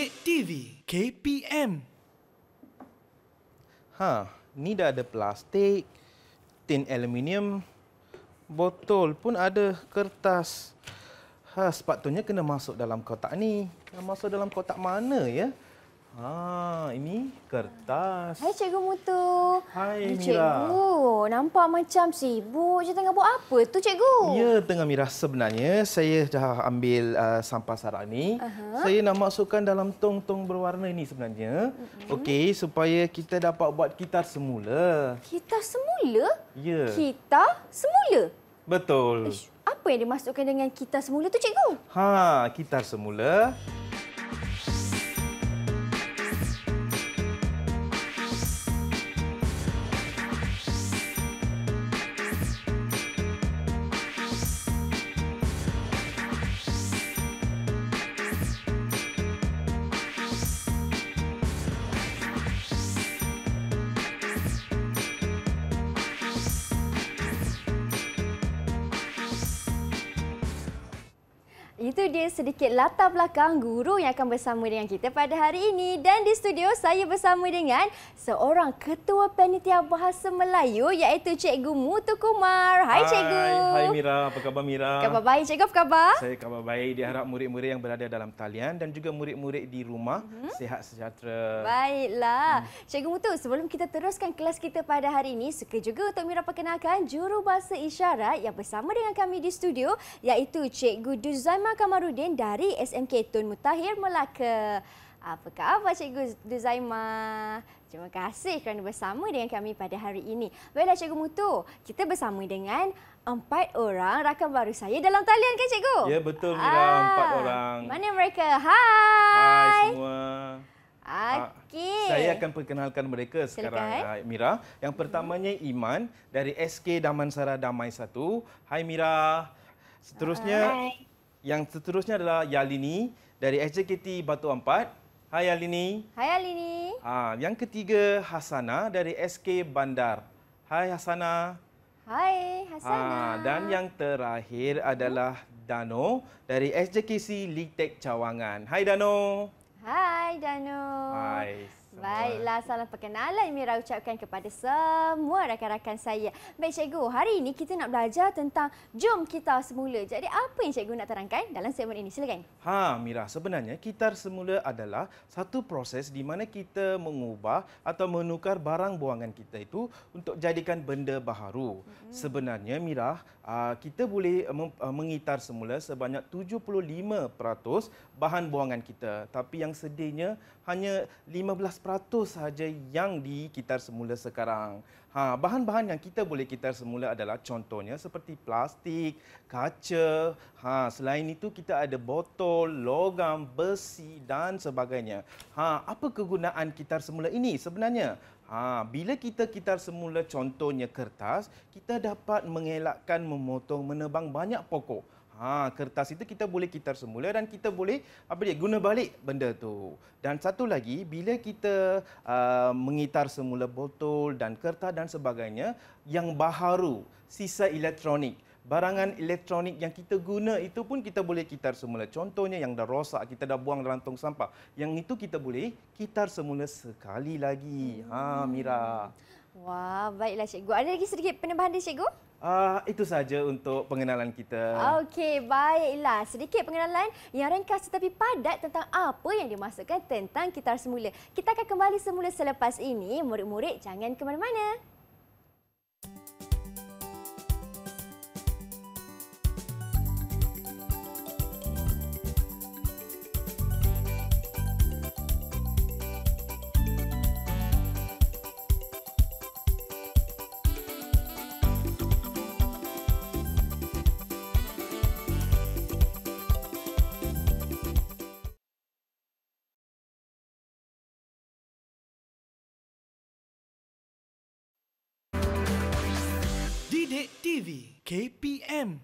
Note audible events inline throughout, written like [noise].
Cik TV KPM. Ha, ni dah ada plastik, tin aluminium, botol pun ada kertas. Ha, sepatutnya kena masuk dalam kotak ni. Kena masuk dalam kotak mana ya? Ah, ini kertas. Hai cikgu Mutu. Hai Mira. Cikgu, nampak macam sibuk je tengah buat apa tu cikgu? Ya, tengah Mira sebenarnya saya dah ambil uh, sampah sarak ni. Uh-huh. Saya nak masukkan dalam tong-tong berwarna ini sebenarnya. Uh-huh. Okey, supaya kita dapat buat gitar semula. Gitar semula? Ya. Gitar semula. Betul. Ish, apa yang dimasukkan dengan gitar semula tu cikgu? Ha, gitar semula. latar belakang guru yang akan bersama dengan kita pada hari ini. Dan di studio saya bersama dengan seorang ketua panitia bahasa Melayu iaitu Cikgu Mutu Kumar. Hai, Hai Cikgu. Hai Mira, apa khabar Mira? Khabar baik Cikgu, apa khabar? Saya khabar baik. Diharap murid-murid yang berada dalam talian dan juga murid-murid di rumah hmm. sehat sejahtera. Baiklah. Hmm. Cikgu Mutu, sebelum kita teruskan kelas kita pada hari ini, suka juga untuk Mira perkenalkan juru bahasa isyarat yang bersama dengan kami di studio iaitu Cikgu Duzaimah Kamarudin dari SMK Tun Mutahir Melaka. Apa khabar Cikgu Duzaimah? Terima kasih kerana bersama dengan kami pada hari ini. Baiklah Cikgu Mutu, kita bersama dengan empat orang rakan baru saya dalam talian kan Cikgu? Ya betul Mira, ah, empat orang. Mana mereka? Hai! Hai semua. Ah, okay. Saya akan perkenalkan mereka sekarang Silakan. Ah, Mira. Yang pertamanya Iman dari SK Damansara Damai 1. Hai Mira. Seterusnya, Hai. Yang seterusnya adalah Yalini dari SJKT Batu Ampat. Hai Alini. Hai Alini. Ah, yang ketiga Hasana dari SK Bandar. Hai Hasana. Hai ha, Hasana. Ah, dan yang terakhir adalah Dano dari SJKC Litek e Cawangan. Hai Dano. Hai Dano. Hai. Baiklah, salam perkenalan Mira ucapkan kepada semua rakan-rakan saya. Baik cikgu, hari ini kita nak belajar tentang jom kita semula. Jadi apa yang cikgu nak terangkan dalam segmen ini? Silakan. Ha, Mira, sebenarnya kita semula adalah satu proses di mana kita mengubah atau menukar barang buangan kita itu untuk jadikan benda baharu. hmm Sebenarnya Mira, Ah, kita boleh ah, ah, mengitar semula sebanyak 75% bahan buangan kita. Tapi yang sedihnya hanya 15% sahaja yang dikitar semula sekarang. Ha, bahan-bahan yang kita boleh kitar semula adalah contohnya seperti plastik, kaca. Ha, selain itu kita ada botol, logam, besi dan sebagainya. Ha, apa kegunaan kitar semula ini sebenarnya? Ha, bila kita kitar semula contohnya kertas, kita dapat mengelakkan memotong menebang banyak pokok. Ha, kertas itu kita boleh kitar semula dan kita boleh apa dia guna balik benda tu. Dan satu lagi bila kita uh, mengitar semula botol dan kertas dan sebagainya yang baharu sisa elektronik barangan elektronik yang kita guna itu pun kita boleh kitar semula. Contohnya yang dah rosak, kita dah buang dalam tong sampah. Yang itu kita boleh kitar semula sekali lagi. Ha, hmm. Ha, Mira. Wah, baiklah cikgu. Ada lagi sedikit penambahan dia cikgu? Uh, itu saja untuk pengenalan kita. Okey, baiklah. Sedikit pengenalan yang ringkas tetapi padat tentang apa yang dimasukkan tentang kitar semula. Kita akan kembali semula selepas ini. Murid-murid, jangan ke mana-mana. TV KPM.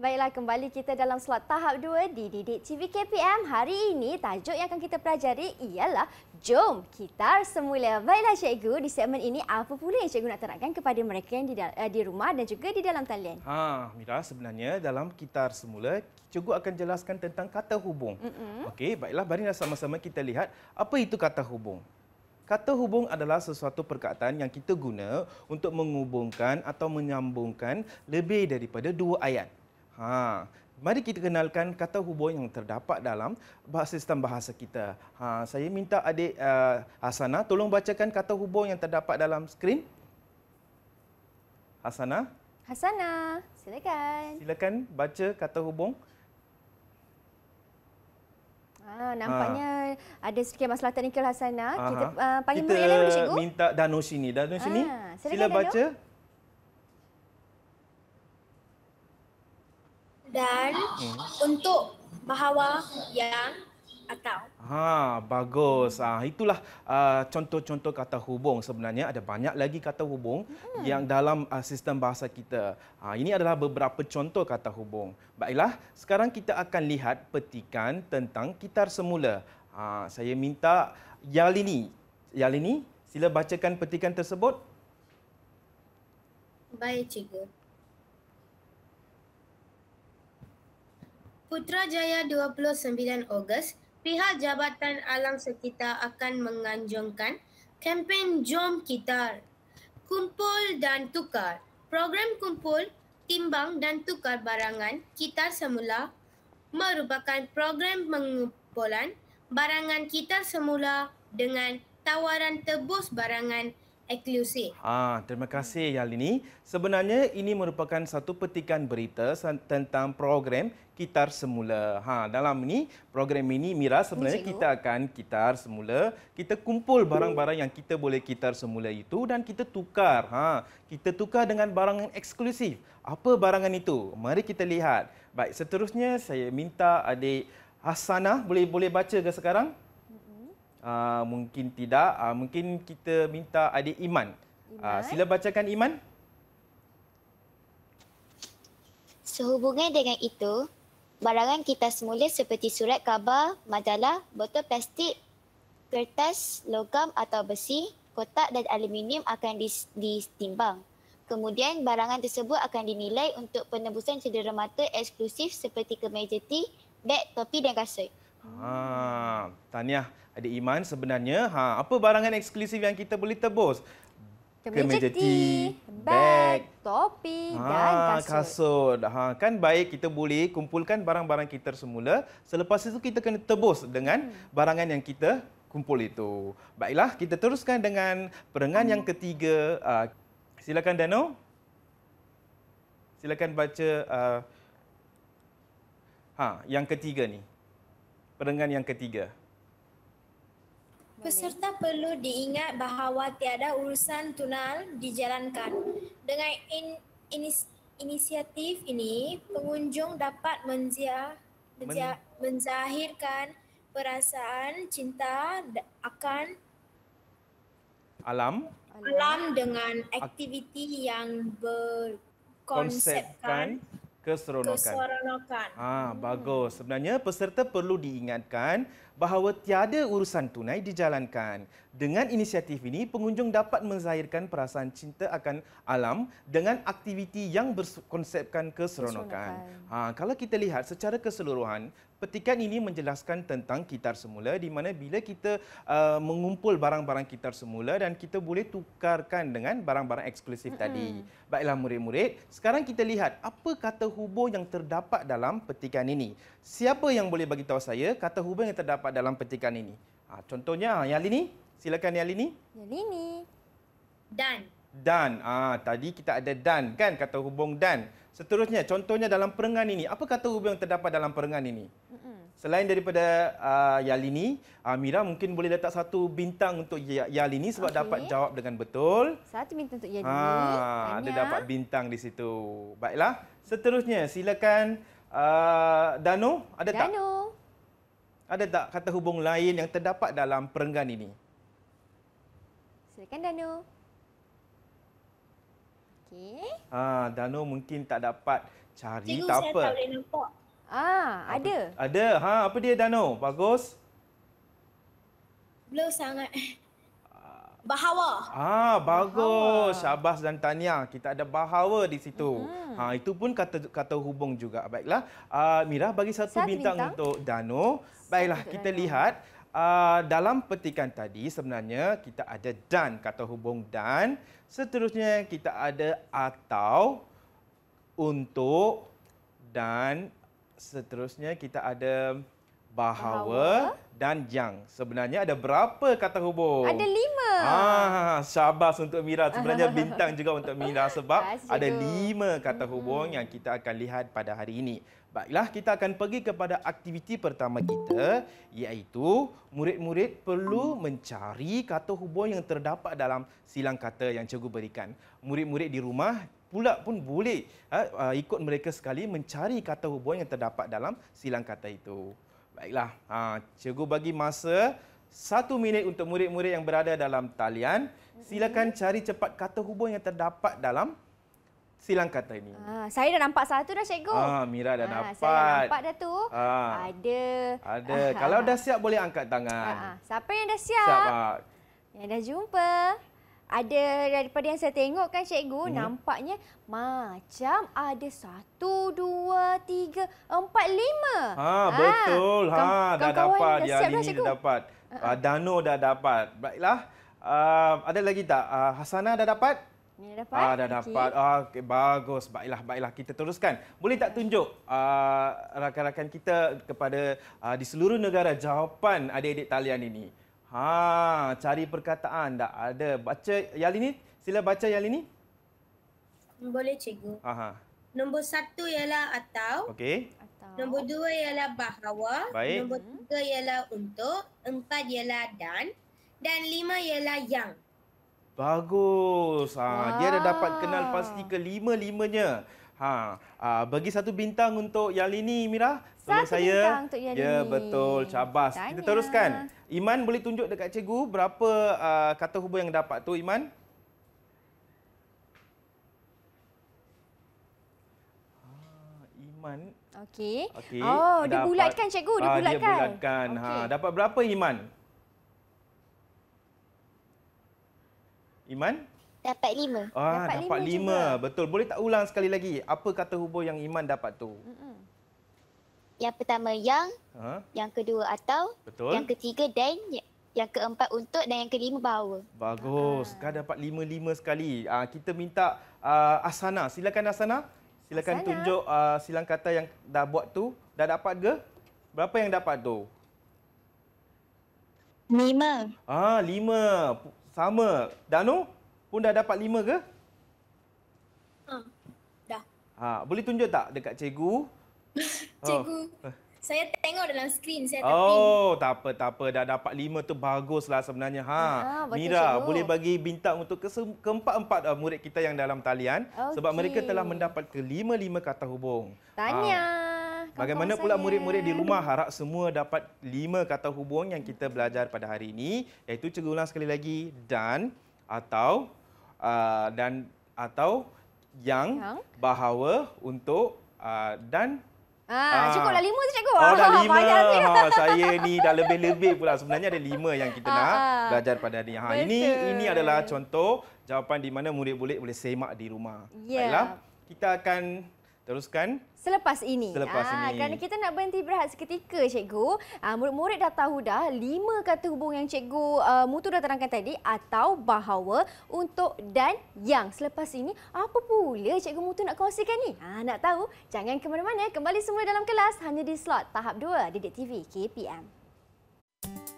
Baiklah, kembali kita dalam slot tahap 2 di Didik TV KPM. Hari ini, tajuk yang akan kita pelajari ialah Jom kita semula. Baiklah cikgu, di segmen ini apa pula yang cikgu nak terangkan kepada mereka yang di, eh, rumah dan juga di dalam talian? Ha, Mira, sebenarnya dalam kitar semula, cikgu akan jelaskan tentang kata hubung. Mm-hmm. Okey, baiklah, mari sama-sama kita lihat apa itu kata hubung. Kata hubung adalah sesuatu perkataan yang kita guna untuk menghubungkan atau menyambungkan lebih daripada dua ayat. Ha, mari kita kenalkan kata hubung yang terdapat dalam bahasa sistem bahasa kita. Ha, saya minta adik uh, Hasana tolong bacakan kata hubung yang terdapat dalam skrin. Hasana? Hasana, silakan. Silakan baca kata hubung. Ha, nampaknya ha. ada sedikit masalah teknikal Hasana. Aha. Kita uh, panggil Kita murid lain cikgu. minta Dano sini. Dano ah, sini. Ha, sila Dano. baca. Dan hmm. untuk bahawa yang atau ha bagus ha, itulah ah, contoh-contoh uh, kata hubung sebenarnya ada banyak lagi kata hubung hmm. yang dalam uh, sistem bahasa kita ha, ini adalah beberapa contoh kata hubung baiklah sekarang kita akan lihat petikan tentang kitar semula ha, saya minta Yalini Yalini sila bacakan petikan tersebut baik cikgu Putrajaya 29 Ogos pihak Jabatan Alam Sekitar akan menganjurkan kempen Jom Kitar, Kumpul dan Tukar. Program kumpul, timbang dan tukar barangan kitar semula merupakan program mengumpulan barangan kitar semula dengan tawaran tebus barangan eksklusif. Ah, terima kasih Yalini. Sebenarnya ini merupakan satu petikan berita tentang program Kitar Semula. Ha, dalam ni program ini Mira sebenarnya kita akan kitar semula. Kita kumpul barang-barang yang kita boleh kitar semula itu dan kita tukar. Ha, kita tukar dengan barang yang eksklusif. Apa barangan itu? Mari kita lihat. Baik, seterusnya saya minta adik Hasanah boleh boleh baca ke sekarang? Ah, mungkin tidak. Uh, mungkin kita minta adik Iman. Ah, Iman. Uh, sila bacakan Iman. Sehubungan dengan itu, barangan kita semula seperti surat khabar, majalah, botol plastik, kertas, logam atau besi, kotak dan aluminium akan dis- ditimbang. Kemudian barangan tersebut akan dinilai untuk penebusan cedera mata eksklusif seperti kemeja tee, beg, topi dan kasut. Ha, tahniah adik Iman sebenarnya. Ha, apa barangan eksklusif yang kita boleh tebus? Kemeja T, bag, topi ha, dan kasut. kasut. Ha, kan baik kita boleh kumpulkan barang-barang kita semula. Selepas itu kita kena tebus dengan hmm. barangan yang kita kumpul itu. Baiklah, kita teruskan dengan perenggan hmm. yang ketiga. Uh, silakan Dano. Silakan baca uh, ha, yang ketiga ni perenggan yang ketiga. Peserta perlu diingat bahawa tiada urusan tunal dijalankan. Dengan in, inis, inisiatif ini, pengunjung dapat menzia, menzia, Men- menzahirkan perasaan cinta akan alam alam dengan aktiviti yang berkonsepkan keseronokan. Keseronokan. Ah, ha, bagus. Sebenarnya peserta perlu diingatkan bahawa tiada urusan tunai dijalankan. Dengan inisiatif ini, pengunjung dapat menzahirkan perasaan cinta akan alam dengan aktiviti yang berkonsepkan keseronokan. Ha, kalau kita lihat secara keseluruhan, petikan ini menjelaskan tentang kitar semula di mana bila kita uh, mengumpul barang-barang kitar semula dan kita boleh tukarkan dengan barang-barang eksklusif mm-hmm. tadi. Baiklah murid-murid, sekarang kita lihat apa kata hubung yang terdapat dalam petikan ini siapa yang boleh bagi tahu saya kata hubung yang terdapat dalam petikan ini? Ha, contohnya, Yalini. Silakan Yalini. Yalini. Dan. Dan. Ah, ha, tadi kita ada dan kan kata hubung dan. Seterusnya, contohnya dalam perenggan ini. Apa kata hubung yang terdapat dalam perenggan ini? Selain daripada uh, Yalini, uh, Mira mungkin boleh letak satu bintang untuk ya-, Yalini sebab okay. dapat jawab dengan betul. Satu bintang untuk Yalini. Ha, ada dapat bintang di situ. Baiklah, seterusnya silakan Ah, Danu, ada Danu. tak? Danu. Ada tak kata hubung lain yang terdapat dalam perenggan ini? Silakan Danu. Okey. Ah, Danu mungkin tak dapat cari Cikgu tak saya apa. Cikgu tak boleh nampak. Ah, ada. Apa, ada. Ha, apa dia Danu? Bagus. Blur sangat. Bahawa. Ah, bagus. Bahawa. Syabas dan Tania. Kita ada bahawa di situ. Mm -hmm. Ha itu pun kata kata hubung juga. Baiklah. Ah uh, Mira bagi satu, satu bintang, bintang untuk Dano. Baiklah, satu kita lihat Uh, dalam petikan tadi sebenarnya kita ada dan kata hubung dan seterusnya kita ada atau untuk dan seterusnya kita ada bahawa dan jang. Sebenarnya ada berapa kata hubung? Ada lima. Ah, syabas untuk Mira. Sebenarnya [laughs] bintang juga untuk Mira sebab ada lima kata hubung yang kita akan lihat pada hari ini. Baiklah, kita akan pergi kepada aktiviti pertama kita iaitu murid-murid perlu mencari kata hubung yang terdapat dalam silang kata yang cikgu berikan. Murid-murid di rumah pula pun boleh ha, ikut mereka sekali mencari kata hubung yang terdapat dalam silang kata itu. Baiklah, ha, cikgu bagi masa satu minit untuk murid-murid yang berada dalam talian. Silakan cari cepat kata hubung yang terdapat dalam silang kata ini. Ha, saya dah nampak satu dah, cikgu. Ha, Mira dah ha, ah, dapat. Saya dah nampak dah tu. Ha. Ada. Ada. Kalau dah siap boleh angkat tangan. Ha, siapa yang dah siap? Siap, Pak. Yang dah jumpa ada daripada yang saya tengok kan cikgu hmm. nampaknya macam ada satu, dua, tiga, empat, lima. Ha, betul. Ah, ha, ha kawan dah dapat. Dah ini dah, dapat. Uh, Dano dah dapat. Baiklah. Uh, ada lagi tak? Uh, ah, Hasana dah dapat? Ini dah dapat. Ah, dah Okay. Ah, okay, bagus. Baiklah, baiklah. Kita teruskan. Boleh tak tunjuk rakan-rakan uh, kita kepada uh, di seluruh negara jawapan adik-adik talian ini? Ha, cari perkataan dah ada. Baca yang ini. Sila baca yang ini. Boleh cikgu. Aha. Nombor satu ialah atau. Okey. Nombor dua ialah bahawa. Baik. Nombor tiga ialah untuk. Empat ialah dan. Dan lima ialah yang. Bagus. Ha, wow. Dia dah dapat kenal pasti kelima-limanya. Ha, ah, bagi satu bintang untuk ini, Mira satu saya. bintang ya, betul. Cabas. Tanya. Kita teruskan. Iman boleh tunjuk dekat cikgu berapa uh, kata hubung yang dapat tu Iman? Ah, Iman. Okey. Okay. Oh, ah, dia bulatkan cikgu, dia bulatkan. Dia bulatkan. Okay. Ha, dapat berapa Iman? Iman? Dapat lima. Ah, dapat, dapat lima, lima. Betul. Boleh tak ulang sekali lagi? Apa kata hubung yang Iman dapat tu? Mm -mm yang pertama yang, ha? yang kedua atau, Betul. yang ketiga dan, yang keempat untuk dan yang kelima bawa. Bagus. Ha. Ah. Kau dapat lima-lima sekali. Uh, kita minta uh, Asana. Silakan Asana. Silakan Asana. tunjuk uh, silang kata yang dah buat tu. Dah dapat ke? Berapa yang dapat tu? Lima. Ah, lima. Sama. Danu pun dah dapat lima ke? Ha. Dah. Ah boleh tunjuk tak dekat cikgu? Cikgu, oh. [laughs] saya tengok dalam skrin. Saya oh, tak apa, tak apa. Dah dapat lima tu baguslah sebenarnya. Ha, ah, ah Mira, cikgu. boleh bagi bintang untuk keempat-empat ah, murid kita yang dalam talian. Okay. Sebab mereka telah mendapat kelima-lima kata hubung. Tanya. Ha. Ah. Bagaimana pula murid-murid di rumah harap semua dapat lima kata hubung yang kita belajar pada hari ini. Iaitu cikgu ulang sekali lagi. Dan atau uh, dan atau yang, yang bahawa untuk uh, dan Ah, ah. cukup lah lima tu cikgu. Oh, dah [laughs] lima. Ha, saya ni dah lebih-lebih pula. Sebenarnya ada lima yang kita ha, nak ha. belajar pada hari ha, ini. Ini adalah contoh jawapan di mana murid murid boleh semak di rumah. Yeah. Baiklah, kita akan teruskan selepas ini. Selepas ha, ini. Kerana kita nak berhenti berehat seketika, cikgu. Ah, murid-murid dah tahu dah lima kata hubung yang cikgu uh, Mutu dah terangkan tadi atau bahawa untuk dan yang. Selepas ini, apa pula cikgu Mutu nak kongsikan ni? Ha, nak tahu? Jangan ke mana-mana. Kembali semula dalam kelas hanya di slot tahap 2 Didik TV KPM. Thank you.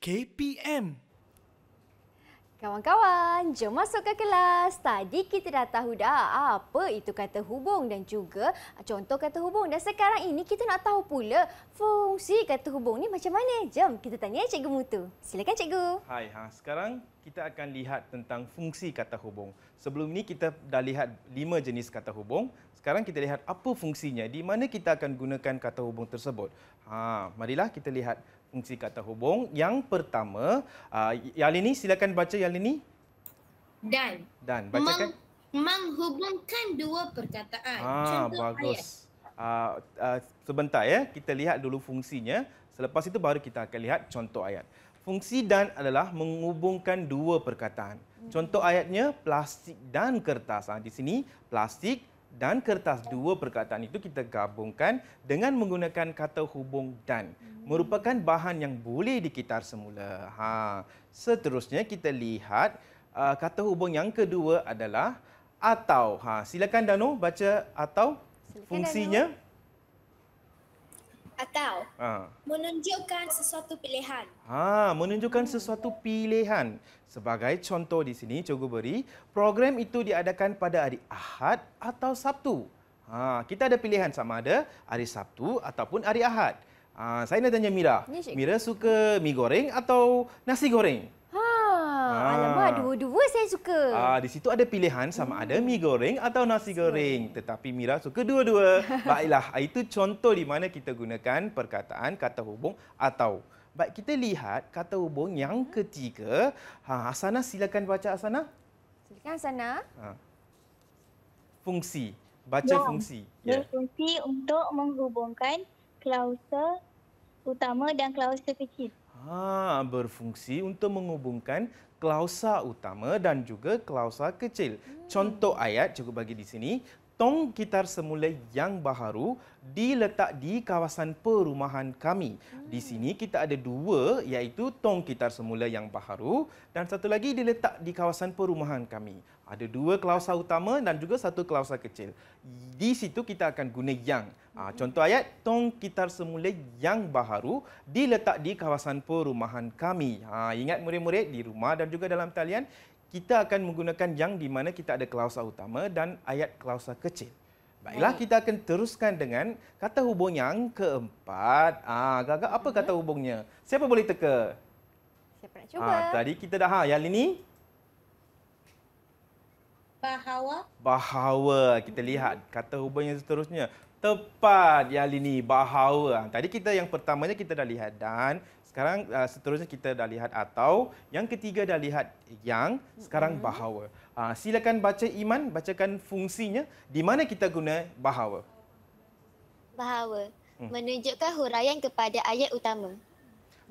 KPM. Kawan-kawan, jom masuk ke kelas. Tadi kita dah tahu dah apa itu kata hubung dan juga contoh kata hubung. Dan sekarang ini kita nak tahu pula fungsi kata hubung ni macam mana. Jom kita tanya Cikgu Mutu. Silakan Cikgu. Hai, ha. sekarang kita akan lihat tentang fungsi kata hubung. Sebelum ni kita dah lihat lima jenis kata hubung. Sekarang kita lihat apa fungsinya, di mana kita akan gunakan kata hubung tersebut. Ha, marilah kita lihat fungsi kata hubung. Yang pertama, uh, Yalini silakan baca Yalini. Dan. Dan, baca kan menghubungkan dua perkataan. Ah, Contoh bagus. Ayat. Uh, uh, sebentar ya, kita lihat dulu fungsinya. Selepas itu baru kita akan lihat contoh ayat. Fungsi dan adalah menghubungkan dua perkataan. Contoh ayatnya plastik dan kertas. Ah, di sini plastik dan kertas dua perkataan itu kita gabungkan dengan menggunakan kata hubung dan hmm. merupakan bahan yang boleh dikitar semula. Ha, seterusnya kita lihat uh, kata hubung yang kedua adalah atau. Ha, silakan Danu baca atau silakan fungsinya. Danu atau ha. menunjukkan sesuatu pilihan. Ha, menunjukkan sesuatu pilihan. Sebagai contoh di sini cikgu beri, program itu diadakan pada hari Ahad atau Sabtu. Ha, kita ada pilihan sama ada hari Sabtu ataupun hari Ahad. Ha, saya nak tanya Mira. Mira suka mi goreng atau nasi goreng? Ah. Alamak, dua-dua saya suka. Ah, di situ ada pilihan sama ada hmm. mi goreng atau nasi goreng. Tetapi Mira suka dua-dua. [laughs] Baiklah, itu contoh di mana kita gunakan perkataan kata hubung atau. Baik, kita lihat kata hubung yang hmm. ketiga. Ha, Asana, silakan baca Asana. Silakan Asana. Ha. Fungsi. Baca ya. fungsi. Ya. Fungsi untuk menghubungkan klausa utama dan klausa kecil. Ha, berfungsi untuk menghubungkan klausa utama dan juga klausa kecil. Hmm. Contoh ayat cukup bagi di sini. Tong gitar semula yang baharu diletak di kawasan perumahan kami. Hmm. Di sini kita ada dua iaitu tong gitar semula yang baharu dan satu lagi diletak di kawasan perumahan kami. Ada dua klausa utama dan juga satu klausa kecil. Di situ kita akan guna yang. Ha, contoh ayat, tong kitar semula yang baharu diletak di kawasan perumahan kami. Ha, ingat murid-murid di rumah dan juga dalam talian, kita akan menggunakan yang di mana kita ada klausa utama dan ayat klausa kecil. Baiklah, kita akan teruskan dengan kata hubung yang keempat. Ah, agak ha, apa kata mhm. hubungnya? Siapa boleh teka? Siapa nak ah, cuba? Ha, tadi kita dah, ha, yang ini Bahawa. Bahawa. Kita lihat kata hubungnya seterusnya. Tepat ini bahawa ah, tadi kita yang pertamanya kita dah lihat dan sekarang uh, seterusnya kita dah lihat atau yang ketiga dah lihat yang sekarang mm-hmm. bahawa. Uh, silakan baca iman, bacakan fungsinya di mana kita guna bahawa. Bahawa hmm. menunjukkan huraian kepada ayat utama.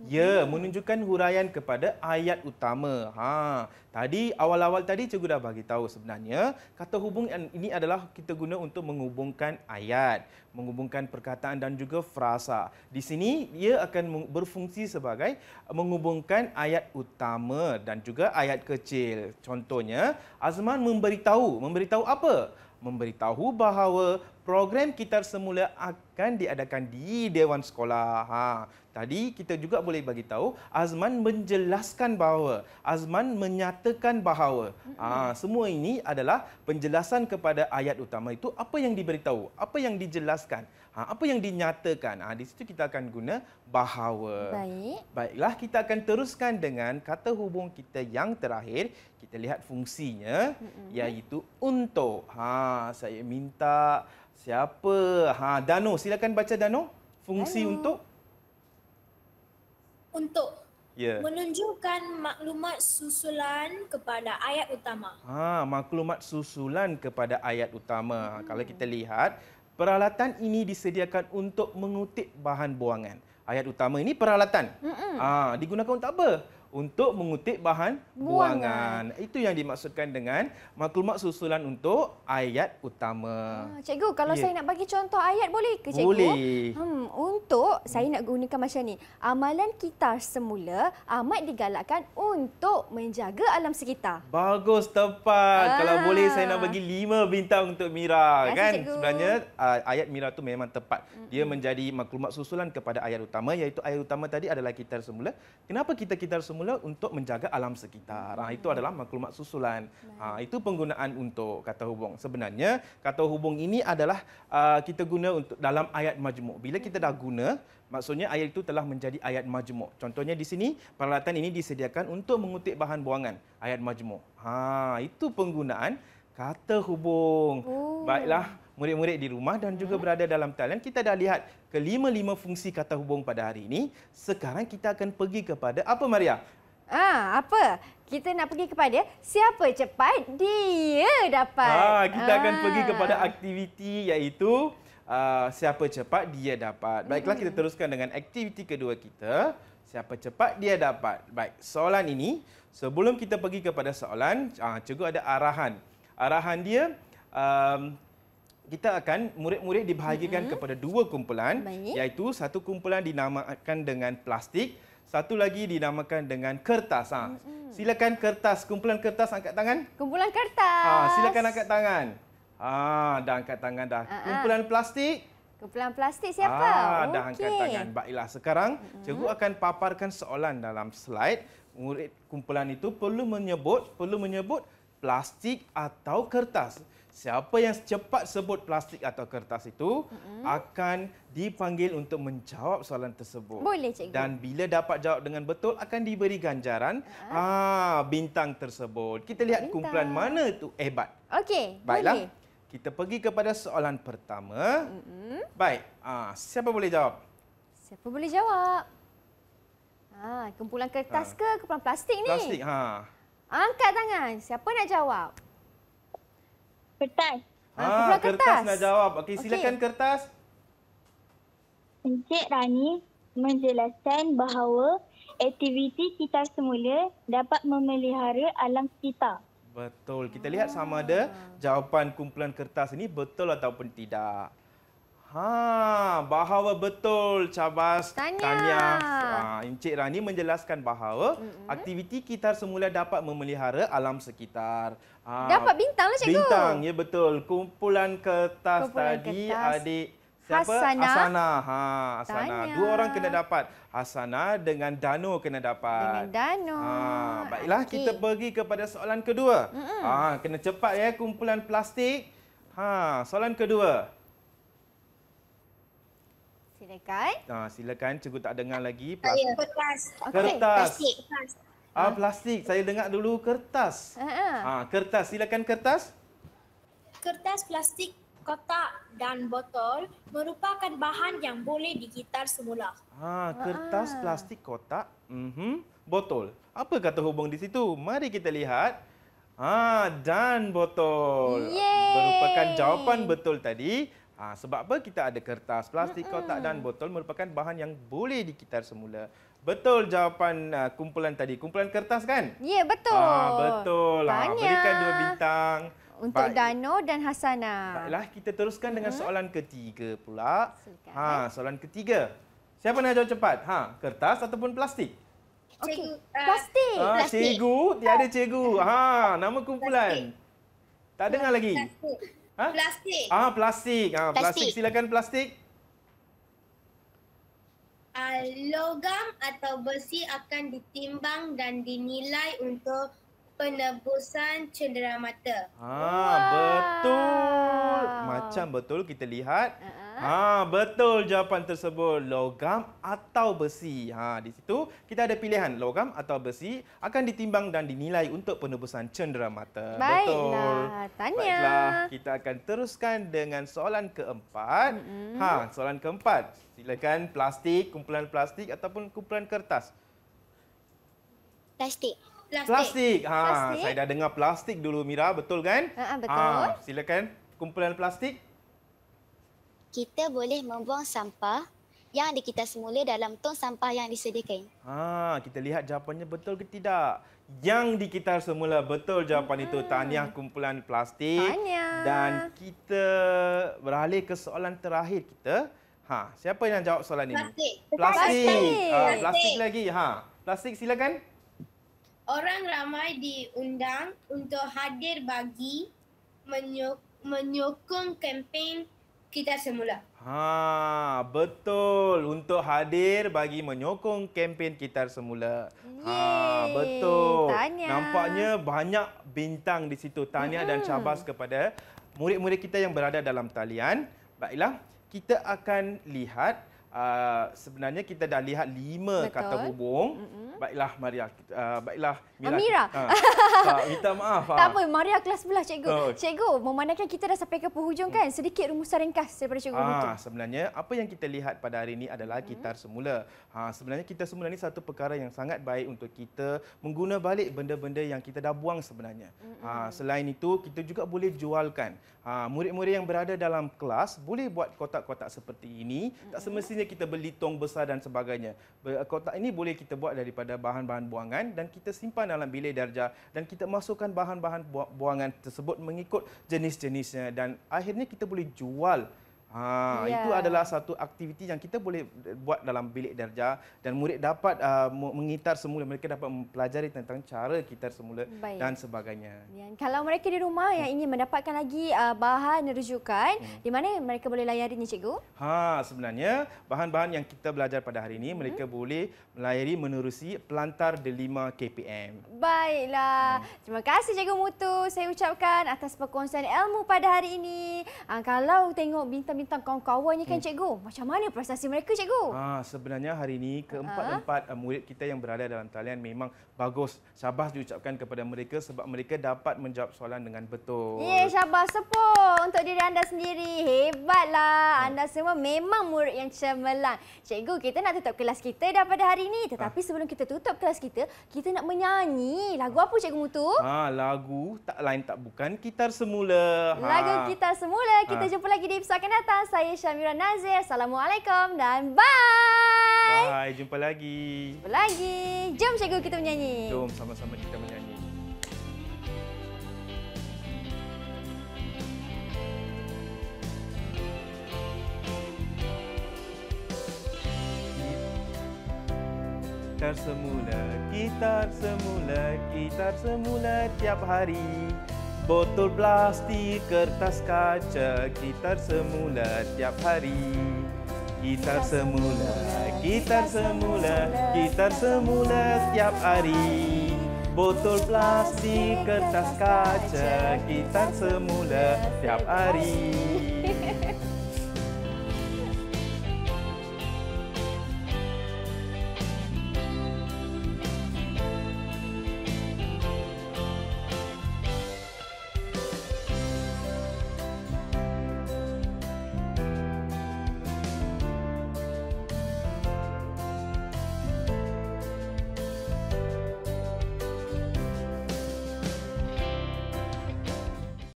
Ya, menunjukkan huraian kepada ayat utama. Ha, tadi awal-awal tadi cikgu dah bagi tahu sebenarnya kata hubung ini adalah kita guna untuk menghubungkan ayat, menghubungkan perkataan dan juga frasa. Di sini ia akan berfungsi sebagai menghubungkan ayat utama dan juga ayat kecil. Contohnya, Azman memberitahu, memberitahu apa? memberitahu bahawa program kita semula akan diadakan di Dewan Sekolah. Ha tadi kita juga boleh bagi tahu Azman menjelaskan bahawa Azman menyatakan bahawa mm-hmm. aa, ah, semua ini adalah penjelasan kepada ayat utama itu apa yang diberitahu apa yang dijelaskan ha, apa yang dinyatakan ha, di situ kita akan guna bahawa baik baiklah kita akan teruskan dengan kata hubung kita yang terakhir kita lihat fungsinya mm-hmm. iaitu untuk ha saya minta siapa ha dano silakan baca dano fungsi dano. untuk untuk yeah. menunjukkan maklumat susulan kepada ayat utama. Ha, maklumat susulan kepada ayat utama. Hmm. Kalau kita lihat, peralatan ini disediakan untuk mengutip bahan buangan. Ayat utama ini peralatan. Ha, digunakan untuk apa? untuk mengutip bahan buangan. buangan. Itu yang dimaksudkan dengan maklumat susulan untuk ayat utama. Ha, cikgu, kalau ya. saya nak bagi contoh ayat boleh ke cikgu? Boleh. Hmm, untuk saya nak gunakan macam ni. Amalan kita semula amat digalakkan untuk menjaga alam sekitar. Bagus tepat. Ha. Kalau boleh saya nak bagi lima bintang untuk Mira Terima kan? Cikgu. Sebenarnya ah, ayat Mira tu memang tepat. Dia menjadi maklumat susulan kepada ayat utama iaitu ayat utama tadi adalah kita semula. Kenapa kita kita semula? formula untuk menjaga alam sekitar. Ha, itu adalah maklumat susulan. Ha, itu penggunaan untuk kata hubung. Sebenarnya kata hubung ini adalah uh, kita guna untuk dalam ayat majmuk. Bila kita dah hmm. guna, maksudnya ayat itu telah menjadi ayat majmuk. Contohnya di sini peralatan ini disediakan untuk mengutip bahan buangan ayat majmuk. Ha, itu penggunaan kata hubung. Ooh. Baiklah murid-murid di rumah dan juga hmm. berada dalam talian, kita dah lihat kelima-lima fungsi kata hubung pada hari ini. Sekarang kita akan pergi kepada apa Maria? Ah, apa? Kita nak pergi kepada siapa cepat dia dapat. Ah, kita ah. akan pergi kepada aktiviti iaitu uh, siapa cepat dia dapat. Baiklah hmm. kita teruskan dengan aktiviti kedua kita. Siapa cepat dia dapat. Baik, soalan ini sebelum kita pergi kepada soalan, ah, cikgu ada arahan. Arahan dia um, kita akan murid-murid dibahagikan mm-hmm. kepada dua kumpulan Baik. iaitu satu kumpulan dinamakan dengan plastik satu lagi dinamakan dengan kertas. Ha. Silakan kertas, kumpulan kertas angkat tangan. Kumpulan ha, kertas. Ha, silakan angkat tangan. Ha, dah angkat tangan dah. Uh-huh. Kumpulan plastik. Kumpulan plastik siapa? Ha, dah angkat tangan. Baiklah, sekarang uh-huh. cikgu akan paparkan soalan dalam slide. Murid kumpulan itu perlu menyebut, perlu menyebut plastik atau kertas siapa yang cepat sebut plastik atau kertas itu mm-hmm. akan dipanggil untuk menjawab soalan tersebut. Boleh cikgu. Dan bila dapat jawab dengan betul akan diberi ganjaran uh-huh. ah bintang tersebut. Kita lihat bintang. kumpulan mana tu hebat. Okey. Baiklah. Boleh. Kita pergi kepada soalan pertama. Mm-hmm. Baik. Ah siapa boleh jawab? Siapa boleh jawab? Ah kumpulan kertas ha. ke kumpulan plastik ni? Plastik ha. Angkat tangan. Siapa nak jawab? Kertas. Ha, ah, kertas nak jawab. Okey, silakan kertas. Encik Rani menjelaskan bahawa aktiviti kita semula dapat memelihara alam sekitar. Betul. Kita ah. lihat sama ada ah. jawapan kumpulan kertas ini betul ataupun tidak. Ha, bahawa betul cabas tanya. Ha, Encik Rani menjelaskan bahawa mm-hmm. aktiviti kita semula dapat memelihara alam sekitar. Ha, dapat bintang lah cikgu. Bintang, ya betul. Kumpulan kertas Kumpulan tadi kertas. adik siapa? Hasana. Hasana. Ha, Hasana. Dua orang kena dapat. Hasana dengan Dano kena dapat. Dengan Dano. Ha, baiklah okay. kita pergi kepada soalan kedua. Mm-hmm. Ha, kena cepat ya kumpulan plastik. Ha, soalan kedua silakan. Ah, silakan. Cikgu tak dengar lagi. Ah, ya, plastik. Saya, kertas. Kertas. Okay. Plastik. Ah, plastik. Saya dengar dulu kertas. Uh-huh. Ah, kertas. Silakan kertas. Kertas plastik kotak dan botol merupakan bahan yang boleh digitar semula. Ha, kertas plastik kotak, hmm botol. Apa kata hubung di situ? Mari kita lihat. Ha, dan botol. Yeay. Merupakan jawapan betul tadi. Ha, sebab apa kita ada kertas, plastik, mm -mm. kotak dan botol merupakan bahan yang boleh dikitar semula. Betul jawapan uh, kumpulan tadi. Kumpulan kertas kan? Ya, yeah, betul. Ha, betul. Banyak. Ha, berikan dua bintang. Untuk Baik. Dano dan Hasana. Baiklah, kita teruskan dengan hmm. soalan ketiga pula. Ha, soalan ketiga. Siapa nak jawab cepat? Ha, kertas ataupun plastik? Okay. Plastik. Ha, Cikgu? Tiada cikgu. Ha, nama kumpulan. Plastik. Tak dengar lagi. Plastik. Ha? Plastik. Ah, plastik. Ah, plastik. plastik. Silakan plastik. Uh, logam atau besi akan ditimbang dan dinilai untuk penebusan cenderamata. Ah, wow. betul. Macam betul kita lihat. Uh-uh. Ha, betul jawapan tersebut logam atau besi. Ha, di situ kita ada pilihan logam atau besi akan ditimbang dan dinilai untuk penebusan cenderamata. Baiklah, betul. Tanya. Baiklah, kita akan teruskan dengan soalan keempat. Ha, soalan keempat. Silakan plastik, kumpulan plastik ataupun kumpulan kertas. Plastik. Plastik. plastik. Ha, plastik. saya dah dengar plastik dulu Mira, betul kan? Ha, ha betul. Ha, silakan kumpulan plastik kita boleh membuang sampah yang kita semula dalam tong sampah yang disediakan. Ha, kita lihat jawapannya betul ke tidak. Yang di kita semula betul jawapan hmm. itu. Tahniah kumpulan plastik. Tanya. Dan kita beralih ke soalan terakhir kita. Ha, siapa yang jawab soalan ini? Plastik. Plastik. Plastik, uh, plastik lagi. Ha, plastik silakan. Orang ramai diundang untuk hadir bagi menyokong kempen kita semula. Ha, betul untuk hadir bagi menyokong kempen kita semula. Ha, Yeay. Ha, betul. Tahniah. Nampaknya banyak bintang di situ. Tahniah hmm. dan cabas kepada murid-murid kita yang berada dalam talian. Baiklah, kita akan lihat uh, sebenarnya kita dah lihat lima Betul. kata hubung. Mm-hmm. Baiklah Maria, uh, baiklah Mira. Amira. Uh, [laughs] minta maaf. Tak uh. apa, Maria kelas sebelah cikgu. Uh. Cikgu, memandangkan kita dah sampai ke penghujung kan, sedikit rumusan ringkas daripada cikgu. Ah, uh, sebenarnya apa yang kita lihat pada hari ini adalah gitar mm. semula. uh, sebenarnya kita semula ni satu perkara yang sangat baik untuk kita mengguna balik benda-benda yang kita dah buang sebenarnya. Ha, uh, selain itu, kita juga boleh jualkan. Ha, murid-murid yang berada dalam kelas boleh buat kotak-kotak seperti ini. Mm-mm. Tak semestinya Contohnya kita beli tong besar dan sebagainya. Kotak ini boleh kita buat daripada bahan-bahan buangan dan kita simpan dalam bilik darjah dan kita masukkan bahan-bahan buangan tersebut mengikut jenis-jenisnya dan akhirnya kita boleh jual Ha, yeah. Itu adalah satu aktiviti yang kita boleh buat dalam bilik darjah dan murid dapat uh, mengitar semula. Mereka dapat mempelajari tentang cara kitar semula Baik. dan sebagainya. Yeah. Kalau mereka di rumah yang hmm. ingin mendapatkan lagi uh, bahan rujukan, hmm. di mana mereka boleh layari ini, Cikgu? Ha, sebenarnya, bahan-bahan yang kita belajar pada hari ini, hmm. mereka boleh melayari menerusi pelantar delima KPM. Baiklah. Hmm. Terima kasih, Cikgu Mutu. Saya ucapkan atas perkongsian ilmu pada hari ini. Uh, kalau tengok bintang bintang kawan-kawannya kan hmm. cikgu. Macam mana prestasi mereka cikgu? Ha, sebenarnya hari ini keempat-empat uh-huh. murid kita yang berada dalam talian memang bagus. Syabas diucapkan kepada mereka sebab mereka dapat menjawab soalan dengan betul. Ye, yeah, syabas sepuh untuk diri anda sendiri. Hebatlah. Ha. Anda semua memang murid yang cemerlang. Cikgu, kita nak tutup kelas kita daripada hari ini. Ha. Tetapi ha. sebelum kita tutup kelas kita, kita nak menyanyi. Lagu ha. apa cikgu Mutu? Ha, lagu tak lain tak bukan kita semula. Ha. Lagu kita semula. Kita ha. jumpa lagi di episode akan datang datang. Saya Syamira Nazir. Assalamualaikum dan bye. Bye. Jumpa lagi. Jumpa lagi. Jom cikgu kita menyanyi. Jom sama-sama kita menyanyi. Gitar semula, gitar semula, gitar semula tiap hari. Botol plastik, kertas kaca, gitar semula tiap hari. Gitar semula, gitar semula, gitar semula tiap hari. Botol plastik, kertas kaca, gitar semula tiap hari. hari.